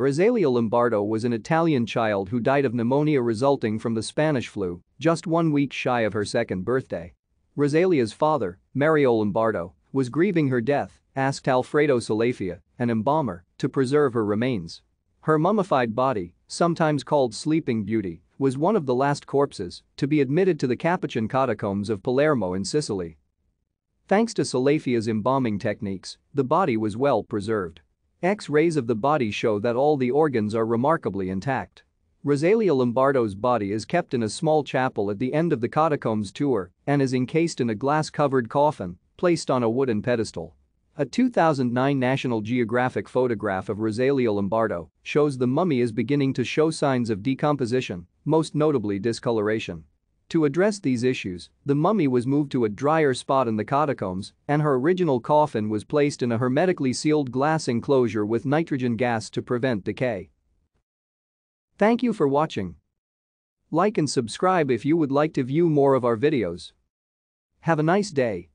Rosalia Lombardo was an Italian child who died of pneumonia resulting from the Spanish flu, just one week shy of her second birthday. Rosalia's father, Mario Lombardo, was grieving her death, asked Alfredo Salafia, an embalmer, to preserve her remains. Her mummified body, sometimes called Sleeping Beauty, was one of the last corpses to be admitted to the Capuchin catacombs of Palermo in Sicily. Thanks to Salafia's embalming techniques, the body was well preserved. X-rays of the body show that all the organs are remarkably intact. Rosalia Lombardo's body is kept in a small chapel at the end of the catacombs tour and is encased in a glass-covered coffin placed on a wooden pedestal. A 2009 National Geographic photograph of Rosalia Lombardo shows the mummy is beginning to show signs of decomposition, most notably discoloration. To address these issues, the mummy was moved to a drier spot in the catacombs, and her original coffin was placed in a hermetically sealed glass enclosure with nitrogen gas to prevent decay. Thank you for watching. Like and subscribe if you would like to view more of our videos. Have a nice day.